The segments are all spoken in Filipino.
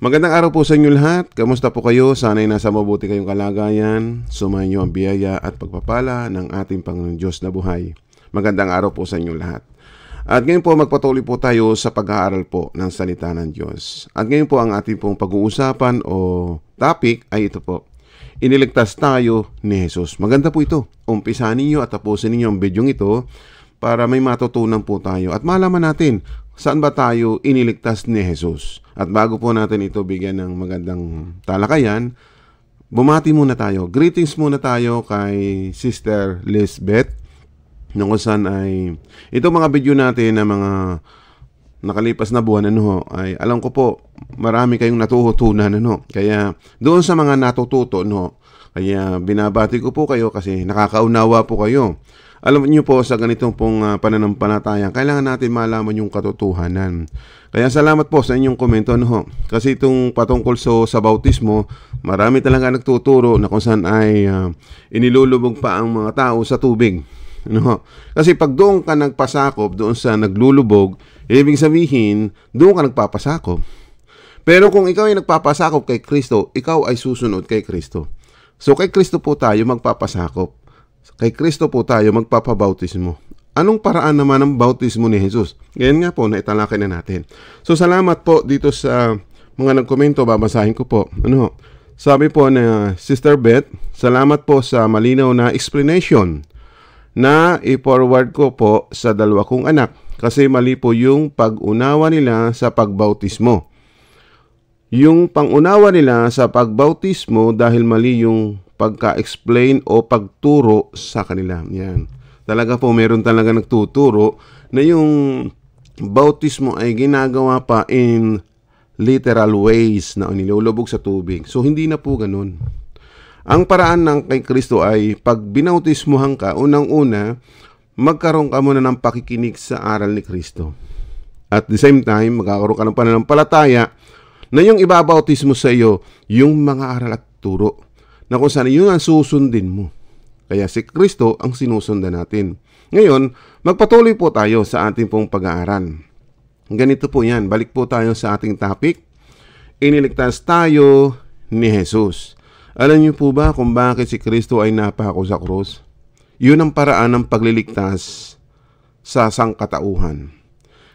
Magandang araw po sa inyo lahat. Kamusta po kayo? Sana'y nasa mabuti kayong kalagayan. Sumayin niyo ang biyaya at pagpapala ng ating Panginoon Diyos na buhay. Magandang araw po sa inyo lahat. At ngayon po magpatuloy po tayo sa pag-aaral po ng salita ng Diyos. At ngayon po ang ating pong pag-uusapan o topic ay ito po. Iniligtas tayo ni Jesus. Maganda po ito. Umpisahan ninyo at tapusin ninyo ang video ito para may matutunan po tayo at malaman natin saan ba tayo iniligtas ni Jesus? At bago po natin ito bigyan ng magandang talakayan, bumati muna tayo. Greetings muna tayo kay Sister Lisbeth na saan ay ito mga video natin na mga nakalipas na buwan ano ay alam ko po marami kayong natututunan ano. Kaya doon sa mga natututo no, kaya binabati ko po kayo kasi nakakaunawa po kayo. Alam niyo po sa ganitong pong uh, ah, pananampalataya, kailangan natin malaman yung katotohanan. Kaya salamat po sa inyong komento ano Kasi itong patungkol so, sa bautismo, marami talaga nagtuturo na kung saan ay uh, inilulubog pa ang mga tao sa tubig. No? Kasi pag doon ka nagpasakop, doon sa naglulubog, ibig sabihin, doon ka nagpapasakop. Pero kung ikaw ay nagpapasakop kay Kristo, ikaw ay susunod kay Kristo. So kay Kristo po tayo magpapasakop. Kay Kristo po tayo magpapabautismo. Anong paraan naman ng bautismo ni Jesus? Ngayon nga po, naitalakay na natin. So, salamat po dito sa mga nagkomento, babasahin ko po. Ano? Sabi po na ah, Sister Beth, salamat po sa malinaw na explanation na i-forward ko po sa dalawa kong anak kasi mali po yung pag-unawa nila sa pagbautismo. Yung pang-unawa nila sa pagbautismo dahil mali yung pagka-explain o pagturo sa kanila. Yan. Talaga po meron talaga nagtuturo na yung bautismo ay ginagawa pa in literal ways na nilulubog sa tubig. So hindi na po ganun. Ang paraan ng kay Kristo ay pag binautismuhan ka, unang-una, magkaroon ka muna ng pakikinig sa aral ni Kristo. At the same time, magkakaroon ka ng pananampalataya na yung ibabautismo sa iyo, yung mga aral at turo na kung saan yun ang susundin mo. Kaya si Kristo ang sinusundan natin. Ngayon, magpatuloy po tayo sa ating pong pag-aaral. Ganito po yan. Balik po tayo sa ating topic. Iniligtas tayo ni Jesus. Alam niyo po ba kung bakit si Kristo ay napako sa krus? Yun ang paraan ng pagliligtas sa sangkatauhan.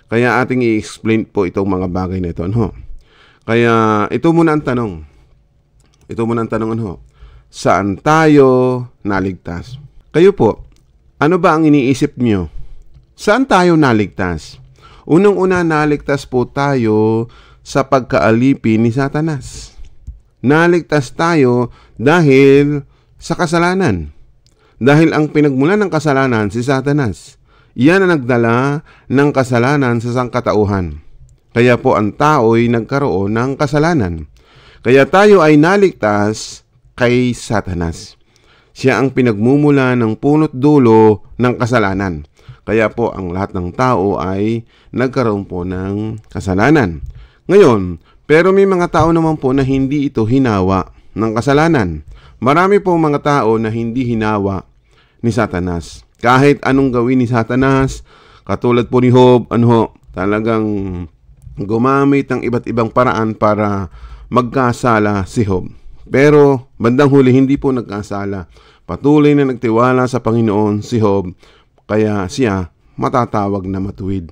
Kaya ating i-explain po itong mga bagay na ito. Ano? Kaya ito muna ang tanong. Ito muna ang tanong. Ano? saan tayo naligtas. Kayo po, ano ba ang iniisip nyo? Saan tayo naligtas? Unang-una, naligtas po tayo sa pagkaalipin ni Satanas. Naligtas tayo dahil sa kasalanan. Dahil ang pinagmula ng kasalanan si Satanas. Iyan ang nagdala ng kasalanan sa sangkatauhan. Kaya po ang tao ay nagkaroon ng kasalanan. Kaya tayo ay naligtas kay Satanas. Siya ang pinagmumula ng punot dulo ng kasalanan. Kaya po ang lahat ng tao ay nagkaroon po ng kasalanan. Ngayon, pero may mga tao naman po na hindi ito hinawa ng kasalanan. Marami po mga tao na hindi hinawa ni Satanas. Kahit anong gawin ni Satanas, katulad po ni Job, ano, talagang gumamit ng iba't ibang paraan para magkasala si Job. Pero bandang huli hindi po nagkasala. Patuloy na nagtiwala sa Panginoon si Job kaya siya matatawag na matuwid.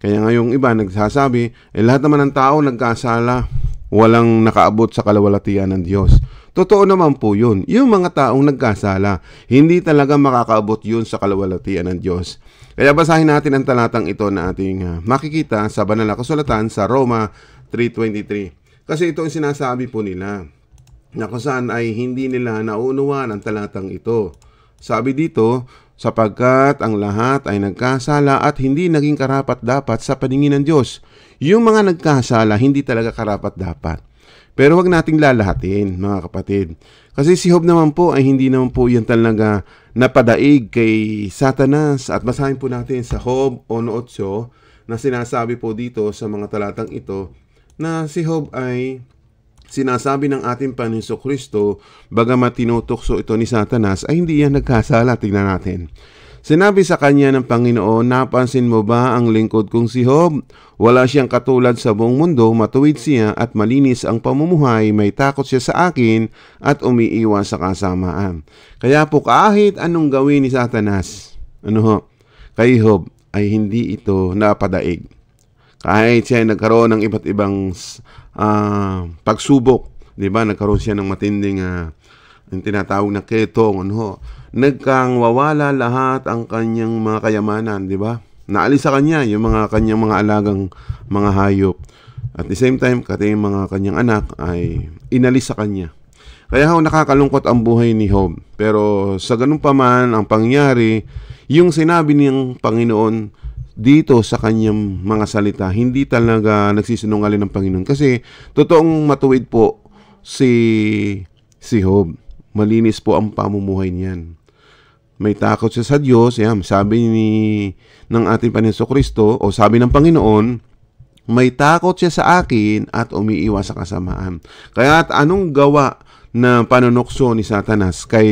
Kaya ngayong iba nagsasabi, eh lahat naman ng tao nagkasala, walang nakaabot sa kalawalatian ng Diyos. Totoo naman po yun. Yung mga taong nagkasala, hindi talaga makakaabot yun sa kalawalatian ng Diyos. Kaya basahin natin ang talatang ito na ating uh, makikita sa banal na kasulatan sa Roma 3.23. Kasi ito ang sinasabi po nila na kung saan ay hindi nila nauunawaan ang talatang ito. Sabi dito, sapagkat ang lahat ay nagkasala at hindi naging karapat-dapat sa paningin ng Diyos. Yung mga nagkasala, hindi talaga karapat-dapat. Pero wag nating lalahatin, mga kapatid. Kasi si Job naman po ay hindi naman po yung talaga napadaig kay Satanas. At basahin po natin sa Job 1.8 na sinasabi po dito sa mga talatang ito na si Job ay Sinasabi ng ating Panginoon Kristo, bagamat tinutukso ito ni Satanas, ay hindi yan nagkasala. Tingnan natin. Sinabi sa kanya ng Panginoon, Napansin mo ba ang lingkod kong si Job? Wala siyang katulad sa buong mundo, matuwid siya at malinis ang pamumuhay, may takot siya sa akin at umiiwan sa kasamaan. Kaya po kahit anong gawin ni Satanas, ano ho, kay Job ay hindi ito napadaig. Kahit siya ay nagkaroon ng iba't ibang uh, pagsubok, 'di ba? Nagkaroon siya ng matinding uh, yung tinatawag na ketong ano. Nagkangwawala lahat ang kanyang mga kayamanan, 'di ba? Naalis sa kanya yung mga kanyang mga alagang mga hayop. At the same time, kati yung mga kanyang anak ay inalis sa kanya. Kaya ho, nakakalungkot ang buhay ni Job. Pero sa ganun pa man, ang pangyari, yung sinabi niyang Panginoon dito sa kanyang mga salita. Hindi talaga nagsisinungaling ng Panginoon. Kasi totoong matuwid po si, si Job. Malinis po ang pamumuhay niyan. May takot siya sa Diyos. Yan, sabi ni, ng ating Panginoon Kristo o sabi ng Panginoon, may takot siya sa akin at umiiwas sa kasamaan. Kaya at anong gawa na panunokso ni Satanas kay,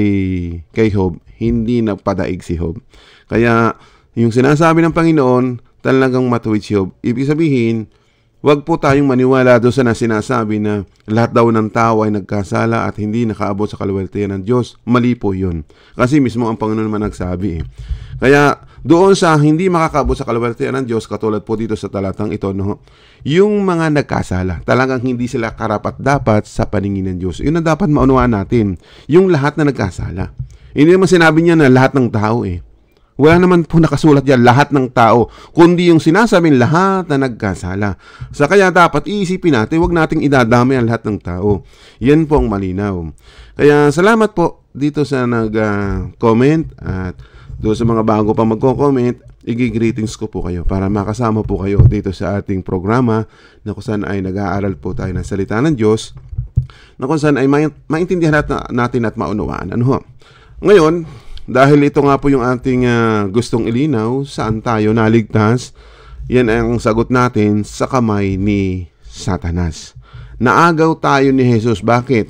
kay Job, hindi nagpadaig si Job. Kaya yung sinasabi ng Panginoon, talagang matuwid si Job. Ibig sabihin, Huwag po tayong maniwala doon sa na na lahat daw ng tao ay nagkasala at hindi nakaabot sa kaluwalhatian ng Diyos. Mali po yun. Kasi mismo ang Panginoon man nagsabi eh. Kaya doon sa hindi makakaabot sa kaluwalhatian ng Diyos, katulad po dito sa talatang ito, no, yung mga nagkasala, talagang hindi sila karapat-dapat sa paningin ng Diyos. Yun ang dapat maunawaan natin. Yung lahat na nagkasala. Hindi naman sinabi niya na lahat ng tao eh. Wala naman po nakasulat yan lahat ng tao, kundi yung sinasabing lahat na nagkasala. Sa kaya dapat iisipin natin, wag nating idadami ang lahat ng tao. Yan po ang malinaw. Kaya salamat po dito sa nag-comment at doon sa mga bago pa magko-comment, igi igigreetings ko po kayo para makasama po kayo dito sa ating programa na kung saan ay nag-aaral po tayo ng salita ng Diyos na kung saan ay maintindihan natin at maunawaan. Ano ho? Ngayon, dahil ito nga po yung ating uh, gustong ilinaw, saan tayo naligtas? Yan ang sagot natin sa kamay ni Satanas. Naagaw tayo ni Jesus. Bakit?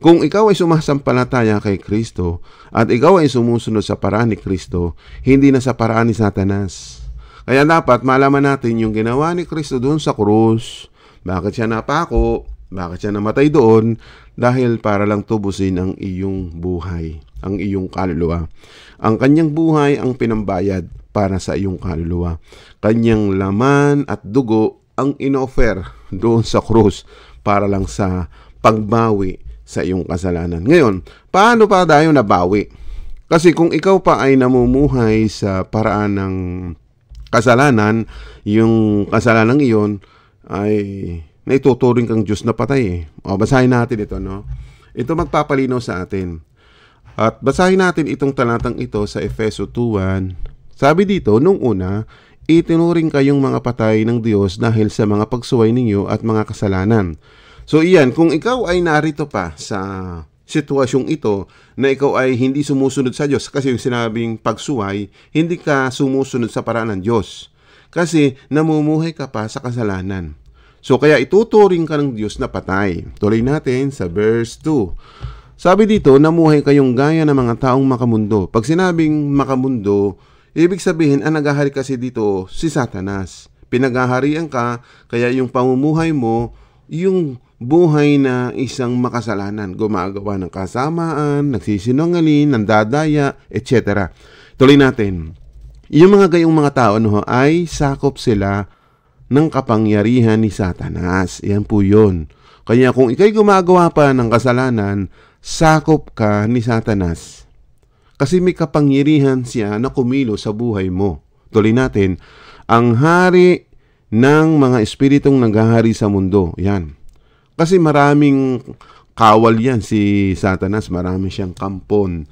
Kung ikaw ay sumasampalataya kay Kristo at ikaw ay sumusunod sa paraan ni Kristo, hindi na sa paraan ni Satanas. Kaya dapat malaman natin yung ginawa ni Kristo doon sa krus. Bakit siya napako? Bakit siya namatay doon? Dahil para lang tubusin ang iyong buhay ang iyong kaluluwa. Ang kanyang buhay ang pinambayad para sa iyong kaluluwa. Kanyang laman at dugo ang inoffer doon sa krus para lang sa pagbawi sa iyong kasalanan. Ngayon, paano pa tayo nabawi? Kasi kung ikaw pa ay namumuhay sa paraan ng kasalanan, yung kasalanan iyon ay naituturing kang Diyos na patay. Eh. O, basahin natin ito, no? Ito magpapalinaw sa atin. At basahin natin itong talatang ito sa Efeso 2.1. Sabi dito, nung una, itinuring kayong mga patay ng Diyos dahil sa mga pagsuway ninyo at mga kasalanan. So iyan, kung ikaw ay narito pa sa sitwasyong ito na ikaw ay hindi sumusunod sa Diyos kasi yung sinabing pagsuway, hindi ka sumusunod sa paraan ng Diyos kasi namumuhay ka pa sa kasalanan. So kaya ituturing ka ng Diyos na patay. Tuloy natin sa verse 2. Sabi dito, namuhay kayong gaya ng mga taong makamundo. Pag sinabing makamundo, ibig sabihin ang ah, nagahari kasi dito si Satanas. Pinagaharian ka, kaya yung pamumuhay mo, yung buhay na isang makasalanan. Gumagawa ng kasamaan, nagsisinungaling, nandadaya, etc. Tuloy natin. Yung mga gayong mga tao no, ay sakop sila ng kapangyarihan ni Satanas. Yan po yun. Kaya kung ikay gumagawa pa ng kasalanan, sakop ka ni Satanas. Kasi may kapangyarihan siya na kumilo sa buhay mo. Tuloy natin, ang hari ng mga espiritong naghahari sa mundo. Yan. Kasi maraming kawal yan si Satanas. Marami siyang kampon.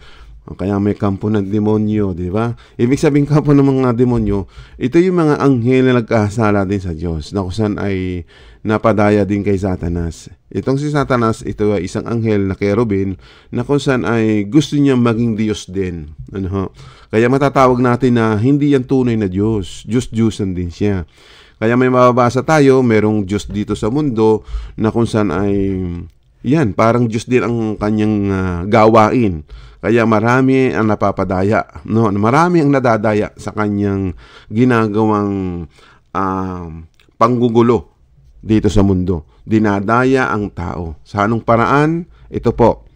Kaya may kampo ng demonyo, di ba? Ibig sabihin kampo ng mga demonyo, ito yung mga anghel na nagkasala din sa Diyos, na kung ay napadaya din kay Satanas. Itong si Satanas, ito ay isang anghel na kerubin na kung saan ay gusto niya maging Diyos din. Ano ho? Kaya matatawag natin na hindi yan tunay na Diyos. Diyos-Diyosan din siya. Kaya may mababasa tayo, merong Diyos dito sa mundo na kung saan ay yan, parang Diyos din ang kanyang uh, gawain. Kaya marami ang napapadaya. No? Marami ang nadadaya sa kanyang ginagawang uh, panggugulo dito sa mundo. Dinadaya ang tao. Sa anong paraan? Ito po.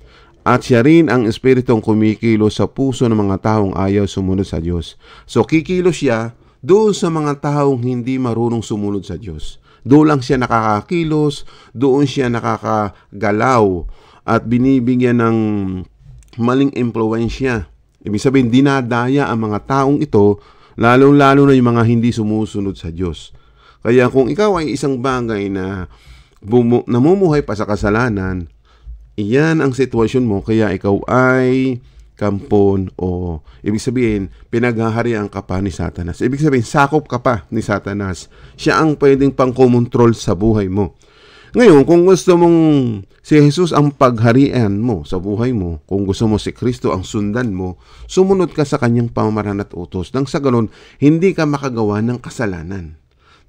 At siya rin ang espiritong kumikilos sa puso ng mga taong ayaw sumunod sa Diyos. So kikilos siya doon sa mga taong hindi marunong sumunod sa Diyos. Doon lang siya nakakakilos, doon siya nakakagalaw at binibigyan ng maling impluensya. Ibig sabihin, dinadaya ang mga taong ito, lalong-lalo na yung mga hindi sumusunod sa Diyos. Kaya kung ikaw ay isang bagay na bumu- namumuhay pa sa kasalanan, iyan ang sitwasyon mo kaya ikaw ay kampon o ibig sabihin pinaghaharian ka pa ni Satanas. Ibig sabihin sakop ka pa ni Satanas. Siya ang pwedeng pangkomontrol sa buhay mo. Ngayon, kung gusto mong si Jesus ang pagharian mo sa buhay mo, kung gusto mo si Kristo ang sundan mo, sumunod ka sa kanyang pamamaraan at utos. Nang sa ganun, hindi ka makagawa ng kasalanan.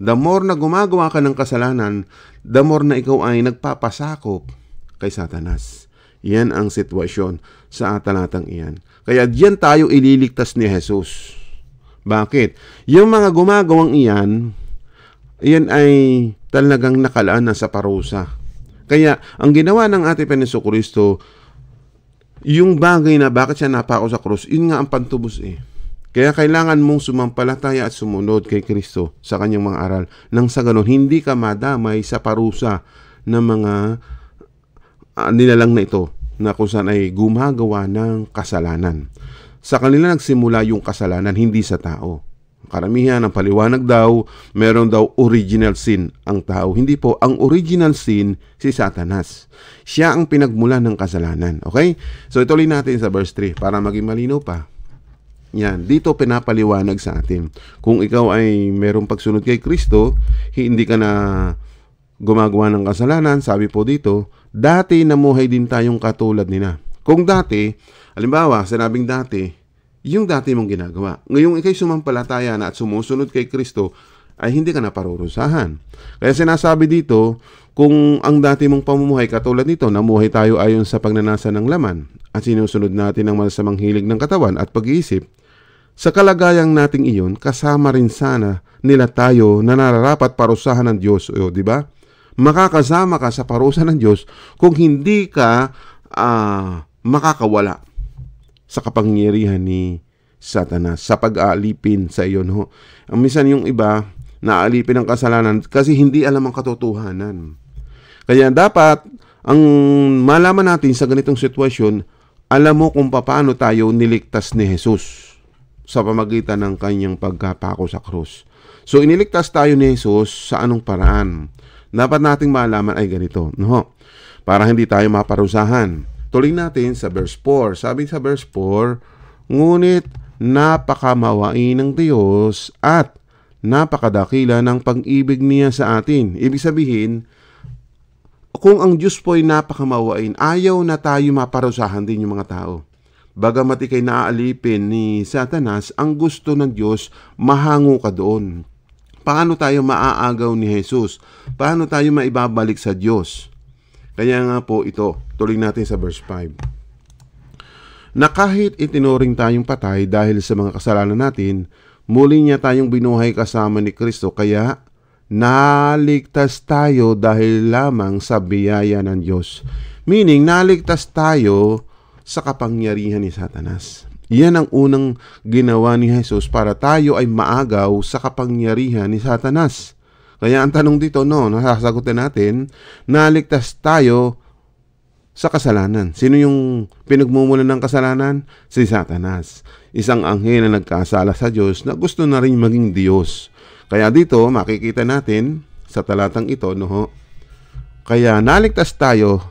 The more na gumagawa ka ng kasalanan, the more na ikaw ay nagpapasakop kay Satanas. Yan ang sitwasyon sa talatang iyan. Kaya diyan tayo ililigtas ni Jesus. Bakit? Yung mga gumagawang iyan, iyan ay talagang nakalaan na sa parusa. Kaya ang ginawa ng ating Peniso Kristo, yung bagay na bakit siya napako sa krus, yun nga ang pantubos eh. Kaya kailangan mong sumampalataya at sumunod kay Kristo sa kanyang mga aral. Nang sa ganon, hindi ka madamay sa parusa ng mga uh, nilalang na ito na kung saan ay gumagawa ng kasalanan. Sa kanila nagsimula yung kasalanan, hindi sa tao. Karamihan ng paliwanag daw, meron daw original sin ang tao. Hindi po, ang original sin si Satanas. Siya ang pinagmula ng kasalanan. Okay? So ituloy natin sa verse 3 para maging malinaw pa. Yan, dito pinapaliwanag sa atin. Kung ikaw ay merong pagsunod kay Kristo, hindi ka na gumagawa ng kasalanan, sabi po dito, dati namuhay din tayong katulad nila. Kung dati, halimbawa, sinabing dati, yung dati mong ginagawa. Ngayong ikay sumampalataya na at sumusunod kay Kristo, ay hindi ka na parurusahan. Kaya sinasabi dito, kung ang dati mong pamumuhay katulad nito, namuhay tayo ayon sa pagnanasa ng laman at sinusunod natin ang masamang hilig ng katawan at pag-iisip, sa kalagayang nating iyon, kasama rin sana nila tayo na nararapat parusahan ng Diyos, o, di ba? Makakasama ka sa parusa ng Diyos kung hindi ka uh, makakawala sa kapangyarihan ni Satanas sa pag-aalipin sa iyo. No? Minsan yung iba, naalipin ng kasalanan kasi hindi alam ang katotohanan. Kaya dapat, ang malaman natin sa ganitong sitwasyon, alam mo kung paano tayo niligtas ni Jesus sa pamagitan ng kanyang pagkapako sa krus. So iniligtas tayo ni Jesus sa anong paraan? Dapat nating malaman ay ganito, no? Para hindi tayo maparusahan. Tuloy natin sa verse 4. Sabi sa verse 4, Ngunit napakamawain ng Diyos at napakadakila ng pag-ibig niya sa atin. Ibig sabihin, kung ang Diyos po ay napakamawain, ayaw na tayo maparusahan din yung mga tao. Bagamat ikay naaalipin ni Satanas, ang gusto ng Diyos, mahango ka doon. Paano tayo maaagaw ni Jesus? Paano tayo maibabalik sa Diyos? Kaya nga po ito, tuloy natin sa verse 5 na kahit itinuring tayong patay dahil sa mga kasalanan natin, muli niya tayong binuhay kasama ni Kristo kaya naligtas tayo dahil lamang sa biyaya ng Diyos. Meaning, naligtas tayo sa kapangyarihan ni Satanas. Iyan ang unang ginawa ni Jesus para tayo ay maagaw sa kapangyarihan ni Satanas. Kaya ang tanong dito, no, nasasagutin natin, naligtas tayo sa kasalanan. Sino yung pinagmumulan ng kasalanan? Si Satanas. Isang anghel na nagkasala sa Diyos na gusto na rin maging Diyos. Kaya dito, makikita natin sa talatang ito, no, kaya naligtas tayo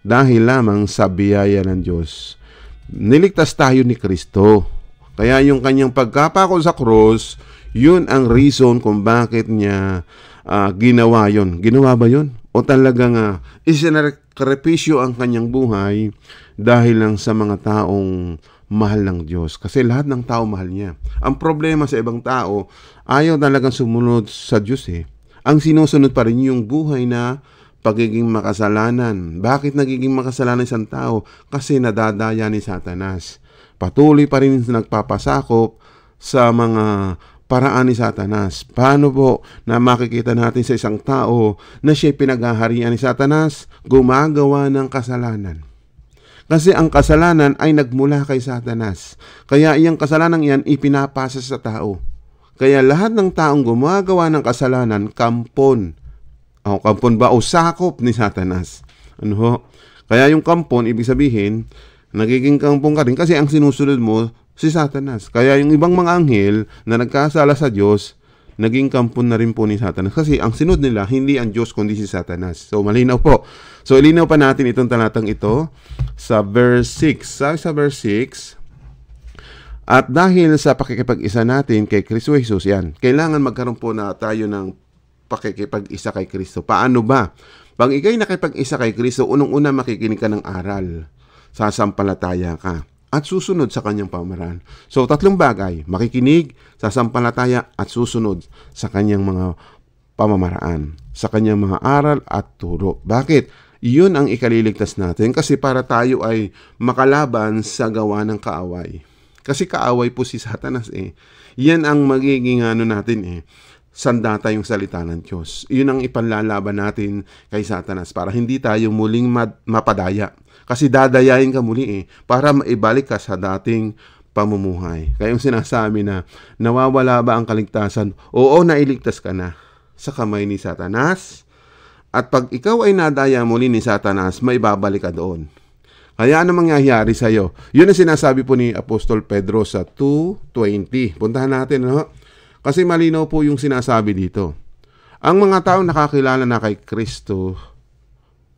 dahil lamang sa biyaya ng Diyos. Niligtas tayo ni Kristo. Kaya yung kanyang pagkapako sa cross, yun ang reason kung bakit niya uh, ginawa yon. Ginawa ba yon? O talagang uh, isinakripisyo ang kanyang buhay dahil lang sa mga taong mahal ng Diyos. Kasi lahat ng tao mahal niya. Ang problema sa ibang tao, ayaw talagang sumunod sa Diyos eh. Ang sinusunod pa rin yung buhay na pagiging makasalanan. Bakit nagiging makasalanan isang tao? Kasi nadadaya ni Satanas. Patuloy pa rin nagpapasakop sa mga paraan ni Satanas. Paano po na makikita natin sa isang tao na siya pinaghaharian ni Satanas, gumagawa ng kasalanan? Kasi ang kasalanan ay nagmula kay Satanas. Kaya iyang kasalanan iyan ipinapasa sa tao. Kaya lahat ng taong gumagawa ng kasalanan, kampon o kampon ba o sakop ni Satanas. Ano ho? Kaya yung kampon, ibig sabihin, nagiging kampon ka rin kasi ang sinusunod mo si Satanas. Kaya yung ibang mga anghel na nagkasala sa Diyos, naging kampon na rin po ni Satanas. Kasi ang sinod nila, hindi ang Diyos, kundi si Satanas. So, malinaw po. So, ilinaw pa natin itong talatang ito sa verse 6. Sabi sa verse 6, At dahil sa pakikipag-isa natin kay Kristo Jesus, yan, kailangan magkaroon po na tayo ng pakikipag-isa kay Kristo. Paano ba? Pag ikay nakipag-isa kay Kristo, unang-una makikinig ka ng aral. Sasampalataya ka at susunod sa kanyang pamamaraan. So, tatlong bagay, makikinig, sasampalataya at susunod sa kanyang mga pamamaraan, sa kanyang mga aral at turo. Bakit? Iyon ang ikaliligtas natin kasi para tayo ay makalaban sa gawa ng kaaway. Kasi kaaway po si Satanas eh. Yan ang magiging ano natin eh sandata yung salita ng Diyos. Yun ang ipanlalaban natin kay Satanas para hindi tayo muling mapadaya. Kasi dadayain ka muli eh, para maibalik ka sa dating pamumuhay. Kaya yung sinasabi na nawawala ba ang kaligtasan? Oo, nailigtas ka na sa kamay ni Satanas. At pag ikaw ay nadaya muli ni Satanas, may babalik ka doon. Kaya ano mangyayari sa iyo? Yun ang sinasabi po ni Apostol Pedro sa 2.20. Puntahan natin, no? Kasi malinaw po yung sinasabi dito. Ang mga taong nakakilala na kay Kristo,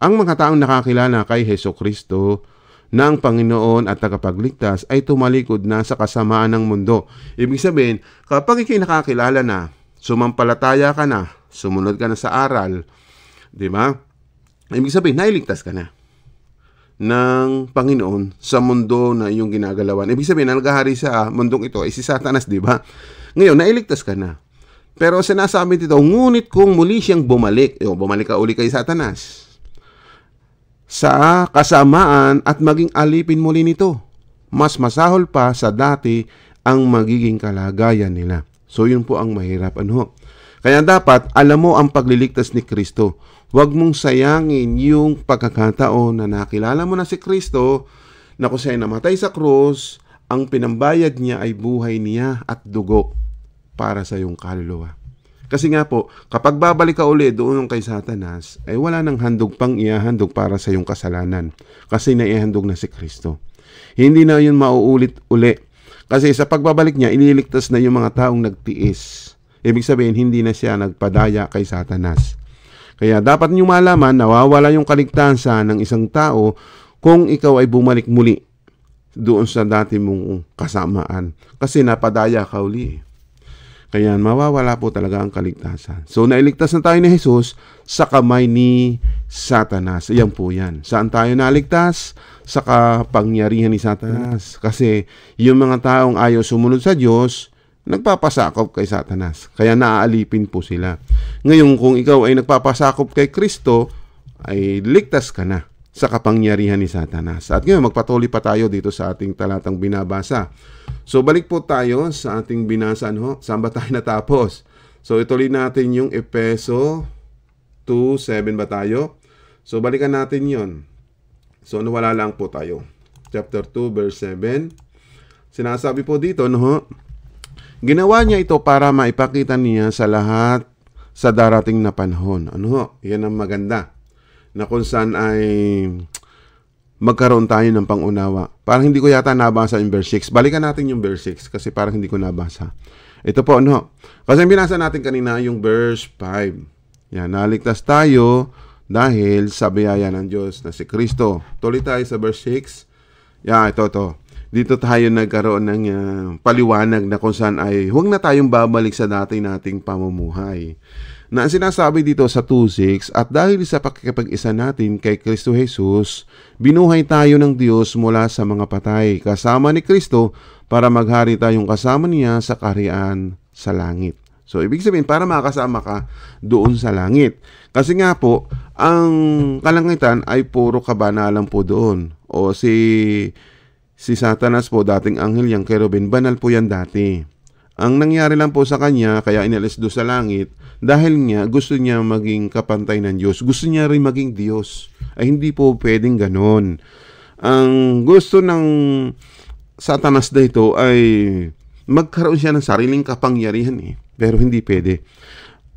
ang mga taong nakakilala kay Heso Kristo ng Panginoon at tagapagligtas ay tumalikod na sa kasamaan ng mundo. Ibig sabihin, kapag ikay nakakilala na, sumampalataya ka na, sumunod ka na sa aral, di ba? Ibig sabihin, nailigtas ka na ng Panginoon sa mundo na iyong ginagalawan. Ibig sabihin, ang naghahari sa mundong ito ay si Satanas, di ba? Ngayon, nailigtas ka na. Pero sinasabi dito, ngunit kung muli siyang bumalik, yung eh, oh, bumalik ka uli kay Satanas, sa kasamaan at maging alipin muli nito, mas masahol pa sa dati ang magiging kalagayan nila. So yun po ang mahirap. Ano? Kaya dapat alam mo ang pagliligtas ni Kristo. Huwag mong sayangin yung pagkakataon na nakilala mo na si Kristo na kung siya'y namatay sa krus ang pinambayad niya ay buhay niya at dugo para sa iyong kaluluwa. Kasi nga po, kapag babalik ka uli doon kay Satanas, ay wala nang handog pang iahandog para sa iyong kasalanan. Kasi naihandog na si Kristo. Hindi na yun mauulit uli. Kasi sa pagbabalik niya, iniligtas na yung mga taong nagtiis. Ibig sabihin, hindi na siya nagpadaya kay Satanas. Kaya dapat niyo malaman, nawawala yung kaligtasan ng isang tao kung ikaw ay bumalik muli doon sa dati mong kasamaan kasi napadaya ka uli. Kaya mawawala po talaga ang kaligtasan. So nailigtas na tayo ni Jesus sa kamay ni Satanas. Iyan po yan. Saan tayo naligtas? Sa kapangyarihan ni Satanas. Kasi yung mga taong ayaw sumunod sa Diyos, nagpapasakop kay Satanas. Kaya naaalipin po sila. Ngayon kung ikaw ay nagpapasakop kay Kristo, ay ligtas ka na sa kapangyarihan ni Satanas. At ngayon, magpatuloy pa tayo dito sa ating talatang binabasa. So, balik po tayo sa ating binasa. Ano? Saan ba tayo natapos? So, ituloy natin yung Epeso 2.7 ba tayo? So, balikan natin yon. So, ano, wala lang po tayo. Chapter 2, verse 7. Sinasabi po dito, no? Ginawa niya ito para maipakita niya sa lahat sa darating na panahon. Ano? Yan ang maganda na kung saan ay magkaroon tayo ng pangunawa. Parang hindi ko yata nabasa yung verse 6. Balikan natin yung verse 6 kasi parang hindi ko nabasa. Ito po, ano? Kasi binasa natin kanina yung verse 5. Yan, naligtas tayo dahil sa biyaya ng Diyos na si Kristo. Tuloy tayo sa verse 6. Yan, ito, ito. Dito tayo nagkaroon ng uh, paliwanag na kung saan ay huwag na tayong babalik sa dati nating pamumuhay na ang sinasabi dito sa 2.6 at dahil sa pakikipag-isa natin kay Kristo Jesus, binuhay tayo ng Diyos mula sa mga patay kasama ni Kristo para maghari tayong kasama niya sa kaharian sa langit. So, ibig sabihin, para makasama ka doon sa langit. Kasi nga po, ang kalangitan ay puro kabanalan po doon. O si, si Satanas po, dating anghel yang kerubin, banal po yan dati. Ang nangyari lang po sa kanya, kaya inalis do sa langit, dahil nga gusto niya maging kapantay ng Diyos. Gusto niya rin maging Diyos. Ay hindi po pwedeng ganon. Ang gusto ng satanas na ito ay magkaroon siya ng sariling kapangyarihan eh. Pero hindi pwede.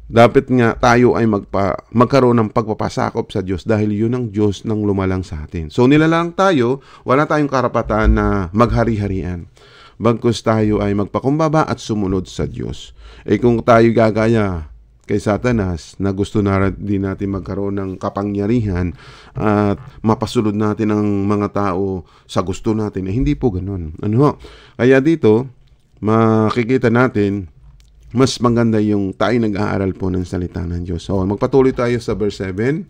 Dapat nga tayo ay magpa, magkaroon ng pagpapasakop sa Diyos dahil yun ang Diyos nang lumalang sa atin. So nilalang tayo, wala tayong karapatan na maghari-harian. Bagkus tayo ay magpakumbaba at sumunod sa Diyos. Eh kung tayo gagaya kay Satanas na gusto na din natin magkaroon ng kapangyarihan at mapasulod natin ang mga tao sa gusto natin. Eh, hindi po ganun. Ano Kaya dito, makikita natin mas maganda yung tayo nag-aaral po ng salita ng Diyos. So, magpatuloy tayo sa verse 7.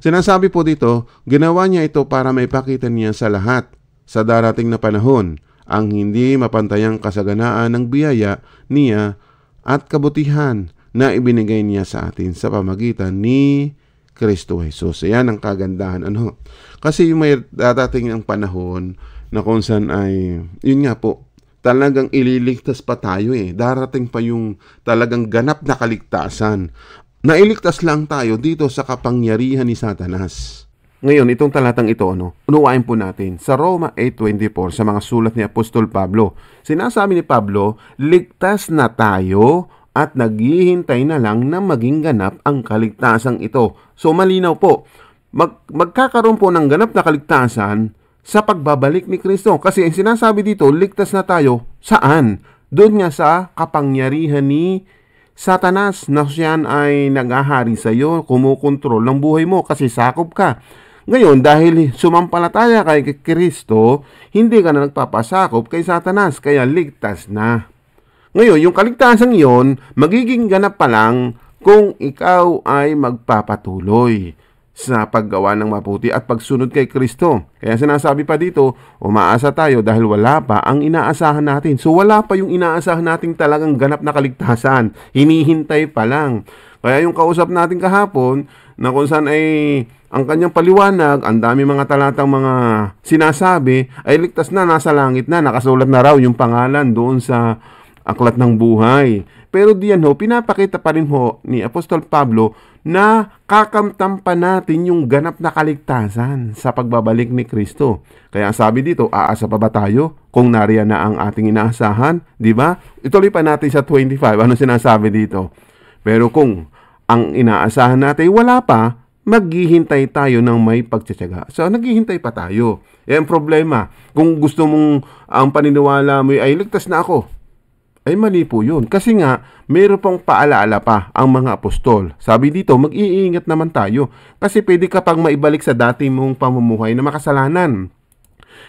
Sinasabi po dito, ginawa niya ito para maipakita niya sa lahat sa darating na panahon ang hindi mapantayang kasaganaan ng biyaya niya at kabutihan na ibinigay niya sa atin sa pamagitan ni Kristo Jesus. Ayan ang kagandahan. Ano? Kasi may dadating ang panahon na kung saan ay, yun nga po, talagang ililigtas pa tayo eh. Darating pa yung talagang ganap na kaligtasan. Nailigtas lang tayo dito sa kapangyarihan ni Satanas. Ngayon, itong talatang ito, ano, unuwain po natin sa Roma 8.24 sa mga sulat ni Apostol Pablo. Sinasabi ni Pablo, ligtas na tayo at naghihintay na lang na maging ganap ang kaligtasang ito. So malinaw po, mag, magkakaroon po ng ganap na kaligtasan sa pagbabalik ni Kristo. Kasi ang sinasabi dito, ligtas na tayo. Saan? Doon nga sa kapangyarihan ni Satanas na siyan ay naghahari sa iyo, kumukontrol ng buhay mo kasi sakop ka ngayon, dahil sumampalataya kay Kristo, hindi ka na nagpapasakop kay Satanas, kaya ligtas na. Ngayon, yung kaligtasan yon, magiging ganap pa lang kung ikaw ay magpapatuloy sa paggawa ng maputi at pagsunod kay Kristo. Kaya sinasabi pa dito, umaasa tayo dahil wala pa ang inaasahan natin. So wala pa yung inaasahan nating talagang ganap na kaligtasan. Hinihintay pa lang. Kaya yung kausap natin kahapon na kung saan ay ang kanyang paliwanag, ang dami mga talatang mga sinasabi, ay ligtas na, nasa langit na, nakasulat na raw yung pangalan doon sa aklat ng buhay. Pero diyan ho, pinapakita pa rin ho ni Apostol Pablo na kakamtam pa natin yung ganap na kaligtasan sa pagbabalik ni Kristo. Kaya sabi dito, aasa pa ba tayo kung nariyan na ang ating inaasahan? Di ba? Ituloy pa natin sa 25. Ano sinasabi dito? Pero kung ang inaasahan natin wala pa, maghihintay tayo ng may pagtsatsaga. So, naghihintay pa tayo. Yan eh, ang problema. Kung gusto mong ang paniniwala mo ay ligtas na ako, ay mali po yun. Kasi nga, meron pong paalaala pa ang mga apostol. Sabi dito, mag-iingat naman tayo. Kasi pwede ka pang maibalik sa dati mong pamumuhay na makasalanan.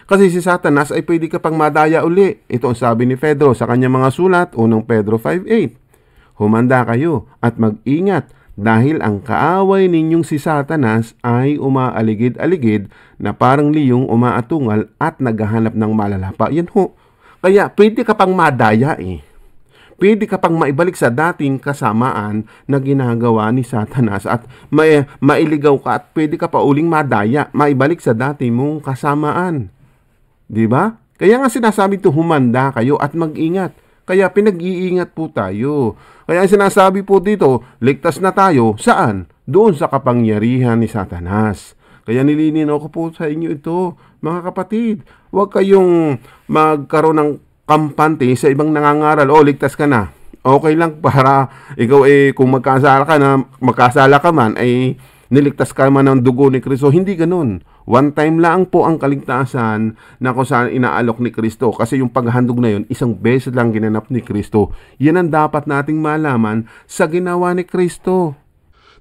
Kasi si Satanas ay pwede ka pang madaya uli. Ito ang sabi ni Pedro sa kanyang mga sulat, unang Pedro 5.8. Humanda kayo at mag-ingat dahil ang kaaway ninyong si Satanas ay umaaligid-aligid na parang liyong umaatungal at naghahanap ng malalapa. Yan ho. Kaya pwede ka pang madaya eh. Pwede ka pang maibalik sa dating kasamaan na ginagawa ni Satanas at may, mailigaw ka at pwede ka pa uling madaya, maibalik sa dating mong kasamaan. 'Di ba? Kaya nga sinasabi to humanda kayo at mag-ingat. Kaya pinag-iingat po tayo. Kaya sinasabi po dito, ligtas na tayo saan? Doon sa kapangyarihan ni Satanas. Kaya nililinaw ko po sa inyo ito, mga kapatid. Huwag kayong magkaroon ng kampante sa ibang nangangaral. O, ligtas ka na. Okay lang para ikaw eh kung magkasala ka na, magkasala ka man ay eh, niligtas ka man ng dugo ni Kristo. Hindi ganun. One time lang po ang kaligtasan na kung saan inaalok ni Kristo. Kasi yung paghandog na yun, isang beses lang ginanap ni Kristo. Yan ang dapat nating malaman sa ginawa ni Kristo.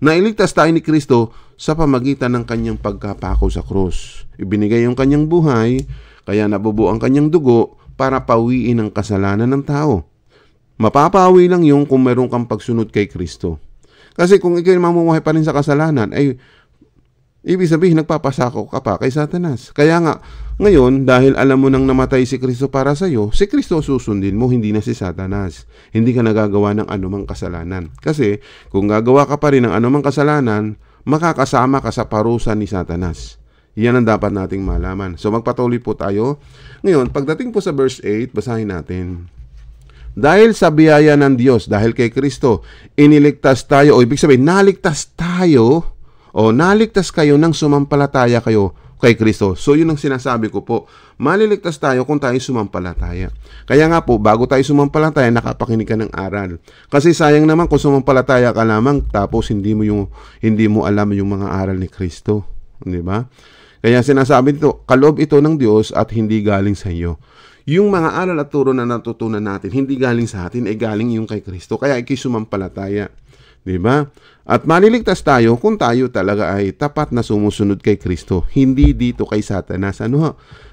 Nailigtas tayo ni Kristo sa pamagitan ng kanyang pagkapako sa krus. Ibinigay yung kanyang buhay, kaya nabubuo ang kanyang dugo para pawiin ang kasalanan ng tao. Mapapawi lang yung kung meron kang pagsunod kay Kristo. Kasi kung ikaw mamumuhay pa rin sa kasalanan, ay ibig sabihin nagpapasako ka pa kay Satanas. Kaya nga, ngayon, dahil alam mo nang namatay si Kristo para sa iyo, si Kristo susundin mo, hindi na si Satanas. Hindi ka nagagawa ng anumang kasalanan. Kasi kung gagawa ka pa rin ng anumang kasalanan, makakasama ka sa parusa ni Satanas. Yan ang dapat nating malaman. So magpatuloy po tayo. Ngayon, pagdating po sa verse 8, basahin natin. Dahil sa biyaya ng Diyos, dahil kay Kristo, iniligtas tayo, o ibig sabihin, naligtas tayo, o naligtas kayo nang sumampalataya kayo kay Kristo. So, yun ang sinasabi ko po. Maliligtas tayo kung tayo sumampalataya. Kaya nga po, bago tayo sumampalataya, nakapakinig ka ng aral. Kasi sayang naman kung sumampalataya ka lamang, tapos hindi mo, yung, hindi mo alam yung mga aral ni Kristo. Di ba? Kaya sinasabi nito, kaloob ito ng Diyos at hindi galing sa iyo yung mga aral at turo na natutunan natin, hindi galing sa atin, ay eh, galing yung kay Kristo. Kaya ikisumampalataya. Di ba? At maliligtas tayo kung tayo talaga ay tapat na sumusunod kay Kristo, hindi dito kay Satanas. Ano ha?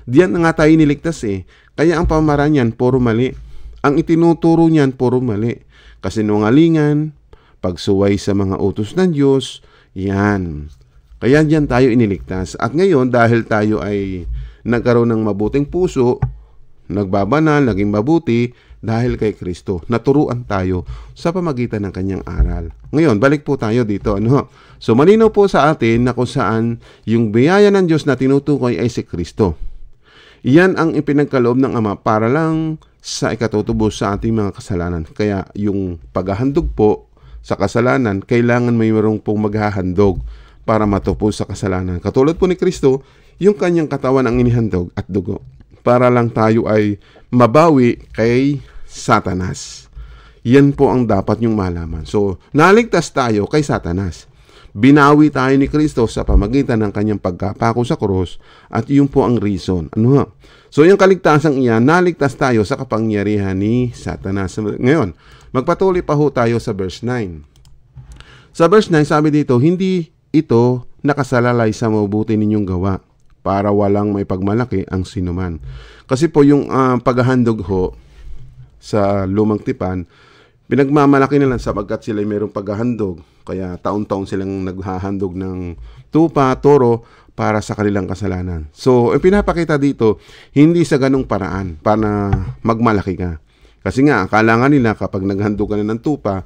Diyan na nga tayo niligtas eh. Kaya ang pamaran niyan, puro mali. Ang itinuturo niyan, puro mali. Kasi nungalingan, pagsuway sa mga utos ng Diyos, yan. Kaya diyan tayo iniligtas. At ngayon, dahil tayo ay nagkaroon ng mabuting puso, nagbabanal, naging mabuti dahil kay Kristo. Naturuan tayo sa pamagitan ng kanyang aral. Ngayon, balik po tayo dito. Ano? So, malinaw po sa atin na kung saan yung biyaya ng Diyos na tinutukoy ay si Kristo. Iyan ang ipinagkaloob ng Ama para lang sa ikatutubos sa ating mga kasalanan. Kaya yung paghahandog po sa kasalanan, kailangan mayroong pong maghahandog para matupos sa kasalanan. Katulad po ni Kristo, yung kanyang katawan ang inihandog at dugo para lang tayo ay mabawi kay Satanas. Yan po ang dapat yung malaman. So, naligtas tayo kay Satanas. Binawi tayo ni Kristo sa pamagitan ng kanyang pagkapako sa krus at yun po ang reason. Ano ha? So, yung kaligtasan iyan, naligtas tayo sa kapangyarihan ni Satanas. Ngayon, magpatuloy pa ho tayo sa verse 9. Sa verse 9, sabi dito, hindi ito nakasalalay sa mabuti ninyong gawa para walang may pagmalaki ang sinuman. Kasi po yung uh, paghahandog ho sa lumang tipan, pinagmamalaki nila sapagkat sila ay mayroong paghahandog. Kaya taon-taon silang naghahandog ng tupa, toro, para sa kanilang kasalanan. So, ang pinapakita dito, hindi sa ganong paraan para magmalaki ka. Kasi nga, akala nga nila kapag naghandog ka na ng tupa,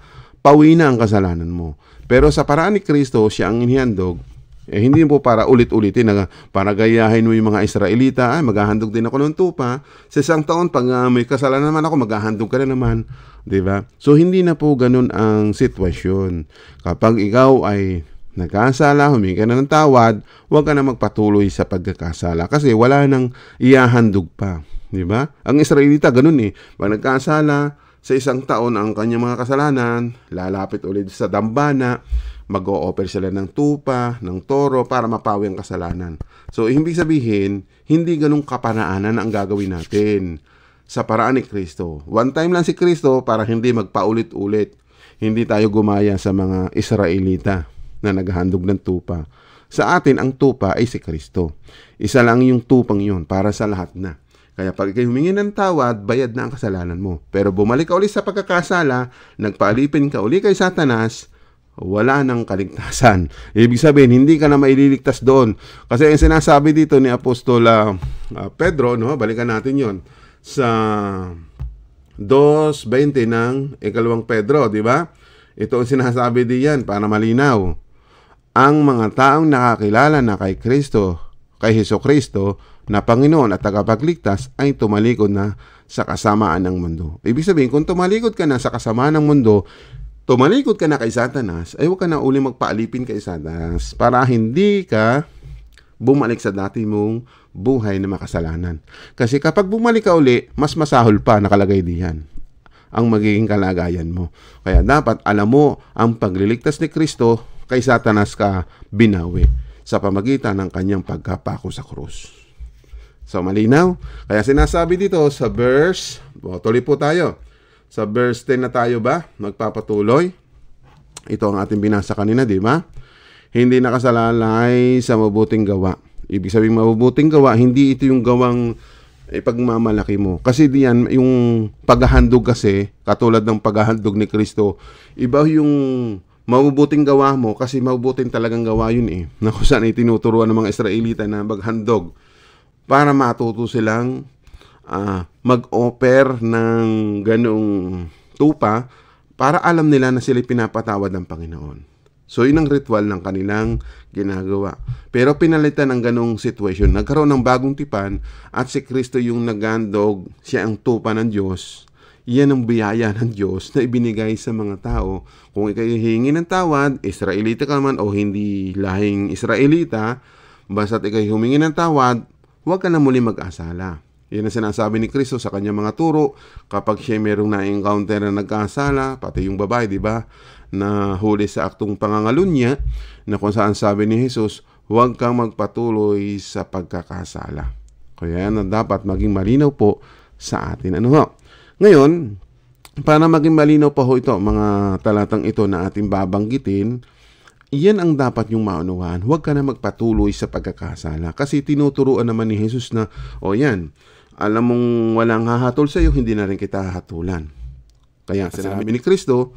pawi na ang kasalanan mo. Pero sa paraan ni Kristo, siya ang inihandog eh, hindi po para ulit-ulitin na para gayahin mo yung mga Israelita, ay maghahandog din ako ng tupa. Sa isang taon, pag uh, may kasalanan naman ako, maghahandog ka na naman. ba? Diba? So, hindi na po ganun ang sitwasyon. Kapag ikaw ay nagkasala, humingi ka na ng tawad, huwag ka na magpatuloy sa pagkakasala kasi wala nang iyahandog pa. Di ba? Ang Israelita, ganun eh. Pag nagkasala, sa isang taon ang kanyang mga kasalanan, lalapit ulit sa dambana, mag-o-offer sila ng tupa, ng toro para mapawi ang kasalanan. So, ibig sabihin, hindi ganung kaparaanan ang gagawin natin sa paraan ni Kristo. One time lang si Kristo para hindi magpaulit-ulit. Hindi tayo gumaya sa mga Israelita na naghandog ng tupa. Sa atin, ang tupa ay si Kristo. Isa lang yung tupang yun para sa lahat na. Kaya pag kayo humingi ng tawad, bayad na ang kasalanan mo. Pero bumalik ka ulit sa pagkakasala, nagpaalipin ka uli kay Satanas, wala ng kaligtasan. Ibig sabihin, hindi ka na maililigtas doon. Kasi ang sinasabi dito ni Apostol uh, Pedro, no, balikan natin yon sa 2.20 ng ikalawang Pedro, di ba? Ito ang sinasabi diyan para malinaw. Ang mga taong nakakilala na kay Kristo, kay Heso Kristo, na Panginoon at tagapagligtas ay tumalikod na sa kasamaan ng mundo. Ibig sabihin, kung tumalikod ka na sa kasamaan ng mundo, tumalikod ka na kay Satanas, ay huwag ka na uli magpaalipin kay Satanas para hindi ka bumalik sa dati mong buhay na makasalanan. Kasi kapag bumalik ka uli, mas masahol pa nakalagay diyan ang magiging kalagayan mo. Kaya dapat alam mo ang pagliligtas ni Kristo kay Satanas ka binawi sa pamagitan ng kanyang pagkapako sa krus. So malinaw? Kaya sinasabi dito sa verse, tuloy po tayo. Sa verse 10 na tayo ba? Magpapatuloy. Ito ang ating binasa kanina, di ba? Hindi nakasalalay sa mabuting gawa. Ibig sabihin mabubuting gawa, hindi ito yung gawang ipagmamalaki mo. Kasi diyan, yung paghahandog kasi, katulad ng paghahandog ni Kristo, iba yung mabubuting gawa mo kasi mabubuting talagang gawa yun eh. Na kung saan itinuturuan ng mga Israelita na maghandog para matuto silang uh, ah, mag-offer ng ganong tupa para alam nila na sila pinapatawad ng Panginoon. So, yun ang ritual ng kanilang ginagawa. Pero pinalitan ang ganong sitwasyon. Nagkaroon ng bagong tipan at si Kristo yung nagandog, siya ang tupa ng Diyos iyan ang biyaya ng Diyos na ibinigay sa mga tao. Kung ikay hihingi ng tawad, Israelita ka man o hindi lahing Israelita, basta't ikay humingi ng tawad, huwag ka na muli mag-asala. Yan ang sinasabi ni Kristo sa kanyang mga turo. Kapag siya merong na-encounter na nagkasala, pati yung babae, di ba, na huli sa aktong pangangalunya, na kung saan sabi ni Jesus, huwag kang magpatuloy sa pagkakasala. Kaya na dapat maging malinaw po sa atin. Ano ho? Ngayon, para maging malinaw po ito, mga talatang ito na ating babanggitin, iyan ang dapat yung maunawaan. Huwag ka na magpatuloy sa pagkakasala. Kasi tinuturuan naman ni Jesus na, o yan, alam mong walang hahatol sa iyo, hindi na rin kita hahatulan. Kaya sinabi ni Kristo,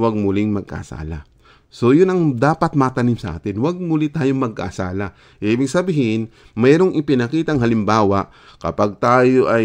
huwag muling magkasala. So, yun ang dapat matanim sa atin. Huwag muli tayong magkasala. Ibig sabihin, mayroong ipinakitang halimbawa kapag tayo ay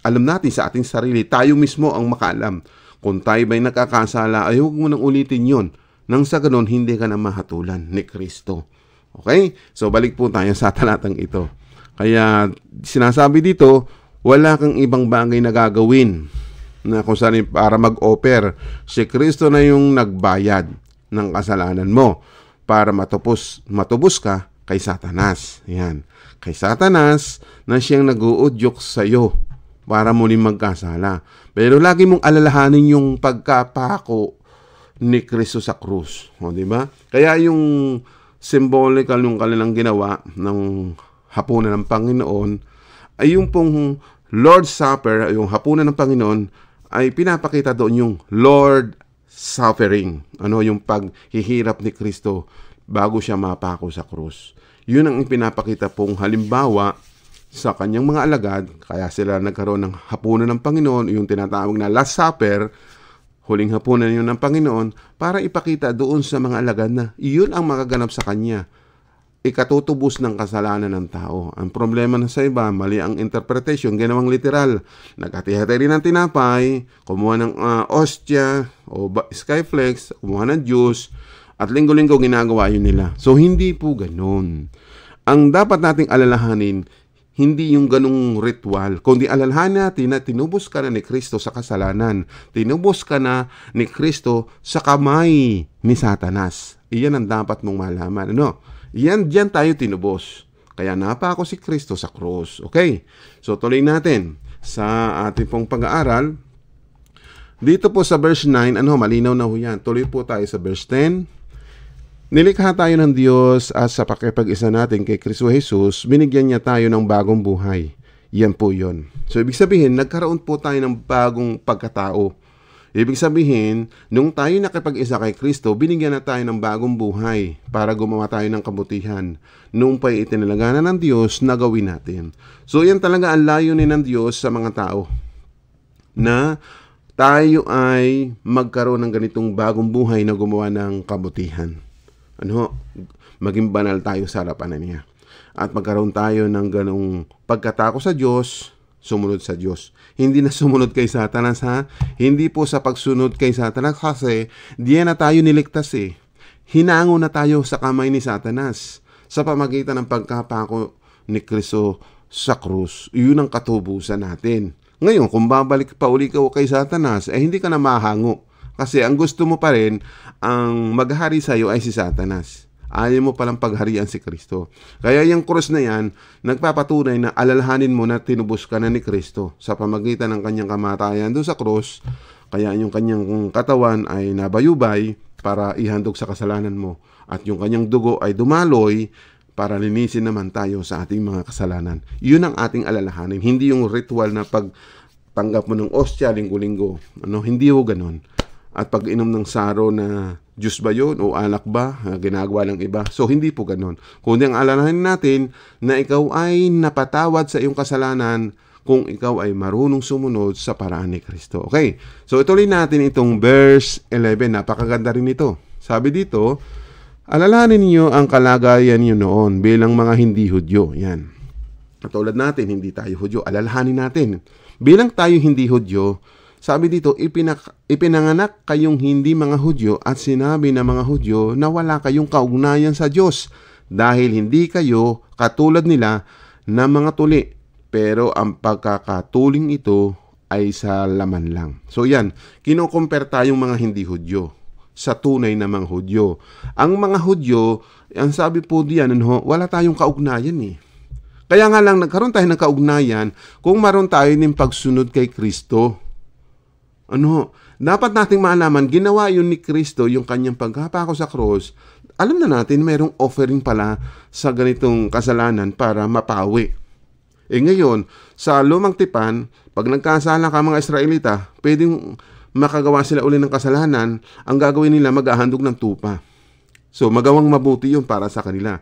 alam natin sa ating sarili, tayo mismo ang makaalam. Kung tayo ba'y nakakasala, ay huwag mo nang ulitin yon. Nang sa ganun, hindi ka na mahatulan ni Kristo. Okay? So, balik po tayo sa talatang ito. Kaya sinasabi dito, wala kang ibang bagay na gagawin na kung saan para mag-offer. Si Kristo na yung nagbayad ng kasalanan mo para matupos, matubos ka kay Satanas. Yan. Kay Satanas na siyang nag-uudyok sa iyo para muli magkasala. Pero lagi mong alalahanin yung pagkapako ni Kristo sa krus. O, di ba? Kaya yung symbolical yung kanilang ginawa ng hapunan ng Panginoon ay yung pong Lord's Supper, yung hapunan ng Panginoon ay pinapakita doon yung Lord suffering. Ano yung paghihirap ni Kristo bago siya mapako sa krus. Yun ang pinapakita pong halimbawa sa kanyang mga alagad, kaya sila nagkaroon ng hapunan ng Panginoon, yung tinatawag na Last Supper, huling hapunan yun ng Panginoon, para ipakita doon sa mga alagad na iyon ang magaganap sa kanya ikatutubos ng kasalanan ng tao. Ang problema na sa iba, mali ang interpretation, ginawang literal. Nagkatihati rin ng tinapay, kumuha ng uh, ostya o skyflex, kumuha ng juice, at linggo-linggo ginagawa yun nila. So, hindi po ganun. Ang dapat nating alalahanin, hindi yung ganung ritual, kundi alalahanin natin na tinubos ka na ni Kristo sa kasalanan. Tinubos ka na ni Kristo sa kamay ni Satanas. Iyan ang dapat mong malaman. Ano? Yan, diyan tayo tinubos. Kaya napako si Kristo sa cross. Okay? So tuloy natin sa ating pong pag-aaral. Dito po sa verse 9, ano, malinaw na ho yan. Tuloy po tayo sa verse 10. Nilikha tayo ng Diyos at sa pakipag-isa natin kay Kristo Jesus, binigyan niya tayo ng bagong buhay. Yan po yon. So, ibig sabihin, nagkaroon po tayo ng bagong pagkatao. Ibig sabihin, nung tayo nakipag-isa kay Kristo, binigyan na tayo ng bagong buhay para gumawa tayo ng kabutihan. Nung Noong pa'y na ng Diyos na gawin natin. So yan talaga ang layunin ng Diyos sa mga tao. Na tayo ay magkaroon ng ganitong bagong buhay na gumawa ng kabutihan. Ano? Maging banal tayo sa harapan niya. At magkaroon tayo ng ganong pagkatako sa Diyos, sumunod sa Diyos hindi na sumunod kay Satanas ha. Hindi po sa pagsunod kay Satanas kasi diyan na tayo niligtas eh. Hinango na tayo sa kamay ni Satanas sa pamagitan ng pagkapako ni Kristo sa krus. Yun ang katubusan natin. Ngayon, kung babalik pa uli ka kay Satanas, eh hindi ka na mahango. Kasi ang gusto mo pa rin, ang maghari sa iyo ay si Satanas. Ayaw mo palang pagharian si Kristo. Kaya yung krus na yan, nagpapatunay na alalahanin mo na tinubos ka na ni Kristo sa pamagitan ng kanyang kamatayan doon sa krus. Kaya yung kanyang katawan ay nabayubay para ihandog sa kasalanan mo. At yung kanyang dugo ay dumaloy para linisin naman tayo sa ating mga kasalanan. Yun ang ating alalahanin. Hindi yung ritual na pagtanggap mo ng ostya linggo-linggo. Ano? Hindi ho ganun. At pag-inom ng saro na Diyos ba yun o anak ba? Ah, ginagawa ng iba. So, hindi po ganun. Kundi ang alalahanin natin na ikaw ay napatawad sa iyong kasalanan kung ikaw ay marunong sumunod sa paraan ni Kristo. Okay, so ituloy natin itong verse 11. Napakaganda rin ito. Sabi dito, alalahanin niyo ang kalagayan niyo noon bilang mga hindi Hudyo. Yan. Katulad natin, hindi tayo Hudyo. Alalahanin natin. Bilang tayo hindi Hudyo, sabi dito, ipinak- ipinanganak kayong hindi mga Hudyo at sinabi ng mga Hudyo na wala kayong kaugnayan sa Diyos dahil hindi kayo katulad nila na mga tuli. Pero ang pagkakatuling ito ay sa laman lang. So yan, kinukumpare tayong mga hindi Hudyo sa tunay na mga Hudyo. Ang mga Hudyo, ang sabi po diyan, ano, wala tayong kaugnayan eh. Kaya nga lang nagkaroon tayo ng kaugnayan kung maroon tayo ng pagsunod kay Kristo ano? Dapat nating maalaman, ginawa yun ni Kristo yung kanyang pagkapako sa cross. Alam na natin, mayroong offering pala sa ganitong kasalanan para mapawi. E ngayon, sa lumang tipan, pag nagkasala ka mga Israelita, pwedeng makagawa sila uli ng kasalanan, ang gagawin nila maghahandog ng tupa. So magawang mabuti yun para sa kanila.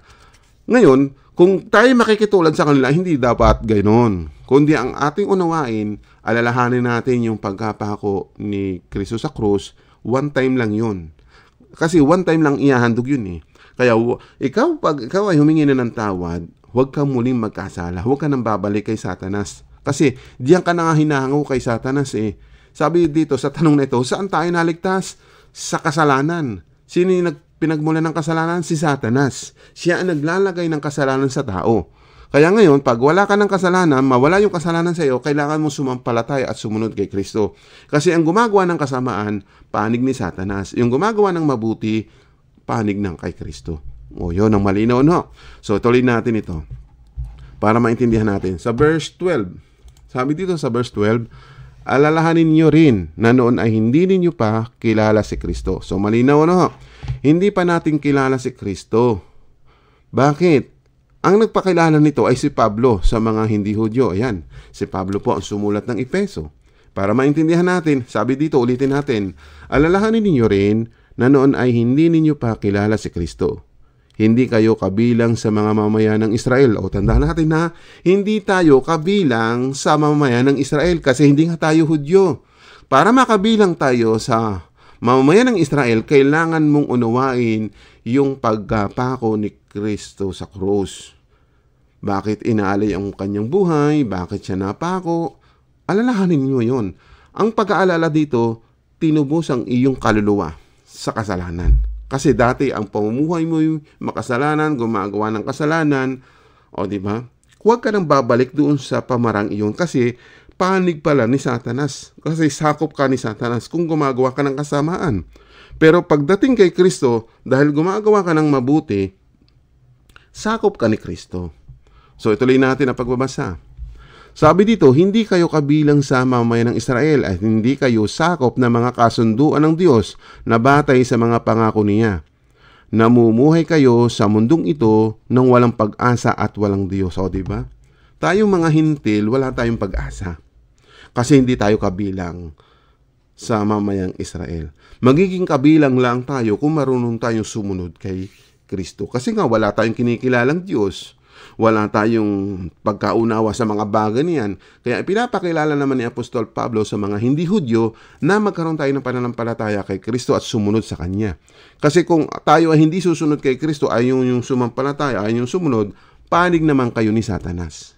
Ngayon, kung tayo makikitulan sa kanila, hindi dapat ganoon. Kundi ang ating unawain, alalahanin natin yung pagkapako ni Kristo sa krus, one time lang yun. Kasi one time lang iyahandog yun eh. Kaya ikaw, pag ikaw ay humingi na ng tawad, huwag kang muling magkasala. Huwag ka nang babalik kay Satanas. Kasi diyan ka na nga hinahangaw kay Satanas eh. Sabi dito sa tanong na ito, saan tayo naligtas? Sa kasalanan. Sino yung nag pinagmulan ng kasalanan si Satanas. Siya ang naglalagay ng kasalanan sa tao. Kaya ngayon, pag wala ka ng kasalanan, mawala yung kasalanan sa iyo, kailangan mo sumampalataya at sumunod kay Kristo. Kasi ang gumagawa ng kasamaan, panig ni Satanas. Yung gumagawa ng mabuti, panig ng kay Kristo. O yun, ang malinaw, no? So, tuloy natin ito para maintindihan natin. Sa verse 12, sabi dito sa verse 12, alalahanin niyo rin na noon ay hindi ninyo pa kilala si Kristo. So, malinaw, no? Hindi pa natin kilala si Kristo. Bakit? Ang nagpakilala nito ay si Pablo sa mga hindi Hudyo. Ayan, si Pablo po ang sumulat ng Ipeso. Para maintindihan natin, sabi dito ulitin natin, alalahanin ninyo rin na noon ay hindi ninyo pa kilala si Kristo. Hindi kayo kabilang sa mga mamaya ng Israel. O tandaan natin na, hindi tayo kabilang sa mamaya ng Israel kasi hindi nga tayo Hudyo. Para makabilang tayo sa mamamayan ng Israel, kailangan mong unawain yung pagpako ni Kristo sa krus. Bakit inaalay ang kanyang buhay? Bakit siya napako? Alalahanin niyo yon. Ang pag-aalala dito, tinubos ang iyong kaluluwa sa kasalanan. Kasi dati ang pamumuhay mo makasalanan, gumagawa ng kasalanan, o di ba? Huwag ka nang babalik doon sa pamarang iyon kasi panig pala ni Satanas. Kasi sakop ka ni Satanas kung gumagawa ka ng kasamaan. Pero pagdating kay Kristo, dahil gumagawa ka ng mabuti, sakop ka ni Kristo. So ituloy natin ang pagbabasa. Sabi dito, hindi kayo kabilang sa mamayan ng Israel at hindi kayo sakop ng mga kasunduan ng Diyos na batay sa mga pangako niya. Namumuhay kayo sa mundong ito nang walang pag-asa at walang Diyos. O, di ba? Tayong mga hintil, wala tayong pag-asa kasi hindi tayo kabilang sa mamayang Israel. Magiging kabilang lang tayo kung marunong tayong sumunod kay Kristo. Kasi nga wala tayong kinikilalang Diyos. Wala tayong pagkaunawa sa mga bagay niyan. Kaya pinapakilala naman ni Apostol Pablo sa mga hindi Hudyo na magkaroon tayo ng pananampalataya kay Kristo at sumunod sa Kanya. Kasi kung tayo ay hindi susunod kay Kristo, ayon yung sumampalataya, ayon yung sumunod, panig naman kayo ni Satanas.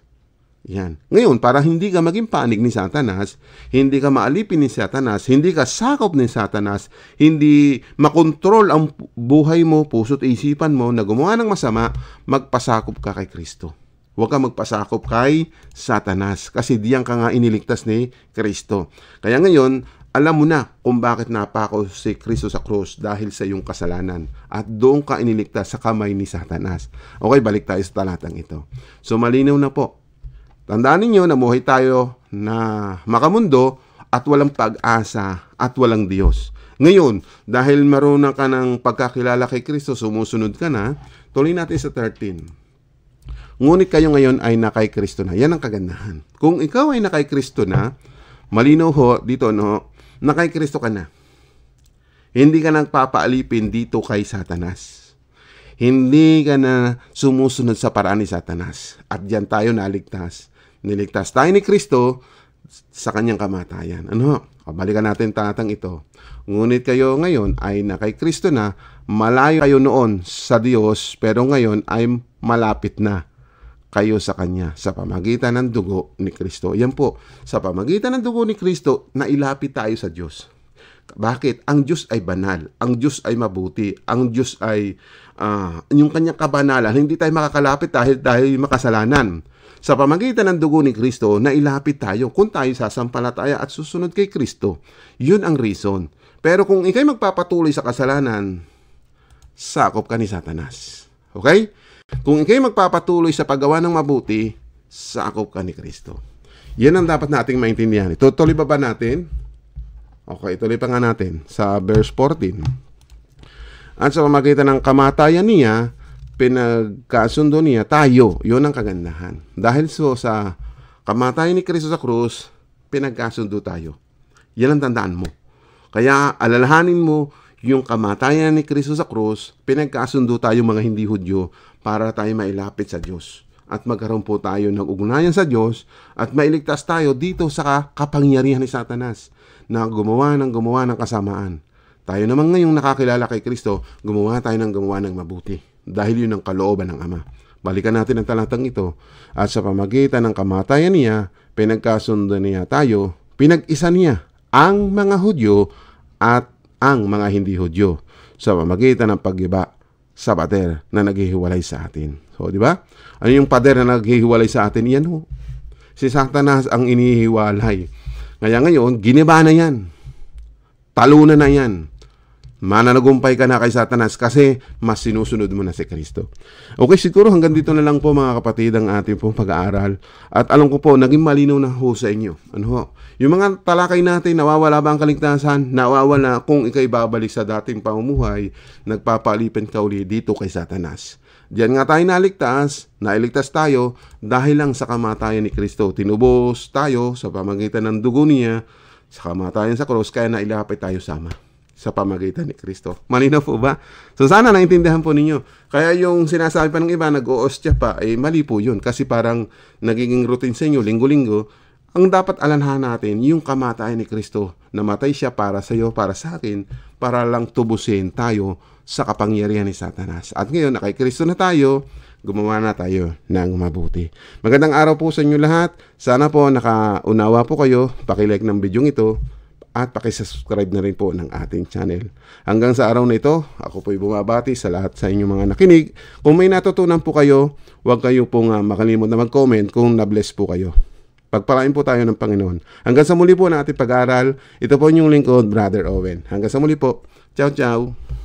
Yan. Ngayon, para hindi ka maging panig ni Satanas, hindi ka maalipin ni Satanas, hindi ka sakop ni Satanas, hindi makontrol ang buhay mo, puso't isipan mo na gumawa ng masama, magpasakop ka kay Kristo. Huwag ka magpasakop kay Satanas kasi diyan ka nga iniligtas ni Kristo. Kaya ngayon, alam mo na kung bakit napako si Kristo sa krus dahil sa iyong kasalanan at doon ka iniligtas sa kamay ni Satanas. Okay, balik tayo sa talatang ito. So malinaw na po Tandaan ninyo na buhay tayo na makamundo at walang pag-asa at walang Diyos. Ngayon, dahil marunong ka ng pagkakilala kay Kristo, sumusunod ka na, tuloy natin sa 13. Ngunit kayo ngayon ay nakay Kristo na. Yan ang kagandahan. Kung ikaw ay nakay Kristo na, malinaw ho dito no, nakay Kristo ka na. Hindi ka nagpapaalipin dito kay Satanas. Hindi ka na sumusunod sa paraan ni Satanas. At diyan tayo naligtas. Niligtas tayo ni Kristo sa kanyang kamatayan. Ano? Balikan natin tatang ito. Ngunit kayo ngayon ay na kay Kristo na, malayo kayo noon sa Diyos, pero ngayon ay malapit na kayo sa Kanya sa pamagitan ng dugo ni Kristo. Yan po, sa pamagitan ng dugo ni Kristo, nailapit tayo sa Diyos. Bakit? Ang Diyos ay banal. Ang Diyos ay mabuti. Ang Diyos ay uh, yung kanyang kabanalan. Hindi tayo makakalapit dahil, dahil makasalanan. Sa pamagitan ng dugo ni Kristo, nailapit tayo kung tayo sasampalataya at susunod kay Kristo. Yun ang reason. Pero kung ikay magpapatuloy sa kasalanan, sakop ka ni Satanas. Okay? Kung ikay magpapatuloy sa paggawa ng mabuti, sakop ka ni Kristo. Yan ang dapat nating maintindihan. Tutuloy ba ba natin? Okay, tuloy pa nga natin sa verse 14. At sa pamagitan ng kamatayan niya, pinagkasundo niya tayo. Yun ang kagandahan. Dahil so sa kamatayan ni Kristo sa krus, pinagkasundo tayo. Yan ang tandaan mo. Kaya alalahanin mo yung kamatayan ni Kristo sa krus, pinagkasundo tayo mga hindi Hudyo para tayo mailapit sa Diyos at magkaroon po tayo ng ugnayan sa Diyos at mailigtas tayo dito sa kapangyarihan ni Satanas na gumawa ng gumawa ng kasamaan. Tayo naman ngayong nakakilala kay Kristo, gumawa tayo ng gumawa ng mabuti dahil yun ang kalooban ng Ama. Balikan natin ang talatang ito. At sa pamagitan ng kamatayan niya, pinagkasundo niya tayo, pinag-isa niya ang mga Hudyo at ang mga hindi Hudyo sa pamagitan ng paggiba sa pader na naghihiwalay sa atin. So, di ba? Ano yung pader na naghihiwalay sa atin? Yan ho. Si Satanas ang inihiwalay. Ngayon ngayon, giniba na yan. Talunan na yan mananagumpay ka na kay Satanas kasi mas sinusunod mo na si Kristo. Okay, siguro hanggang dito na lang po mga kapatid ang ating pong pag-aaral. At alam ko po, naging malinaw na ho sa inyo. Ano ho? Yung mga talakay natin, nawawala ba ang kaligtasan? Nawawala kung ikay babalik sa dating pamumuhay, nagpapalipan ka uli dito kay Satanas. Diyan nga tayo naligtas, nailigtas tayo dahil lang sa kamatayan ni Kristo. Tinubos tayo sa pamamagitan ng dugo niya sa kamatayan sa cross kaya nailapay tayo sama sa pamagitan ni Kristo. Malinaw po ba? So sana naintindihan po ninyo. Kaya yung sinasabi pa ng iba, nag-oostya pa, eh mali po yun. Kasi parang nagiging routine sa inyo, linggo-linggo, ang dapat alanhan natin, yung kamatayan ni Kristo. Namatay siya para sa iyo, para sa akin, para lang tubusin tayo sa kapangyarihan ni Satanas. At ngayon, na kay Kristo na tayo, gumawa na tayo ng mabuti. Magandang araw po sa inyo lahat. Sana po nakaunawa po kayo. Pakilike ng video ito at pakisubscribe na rin po ng ating channel. Hanggang sa araw na ito, ako po'y bumabati sa lahat sa inyong mga nakinig. Kung may natutunan po kayo, huwag kayo pong ah, makalimot na mag-comment kung na-bless po kayo. Pagpalain po tayo ng Panginoon. Hanggang sa muli po na ating pag-aaral, ito po inyong lingkod, Brother Owen. Hanggang sa muli po. Ciao, ciao!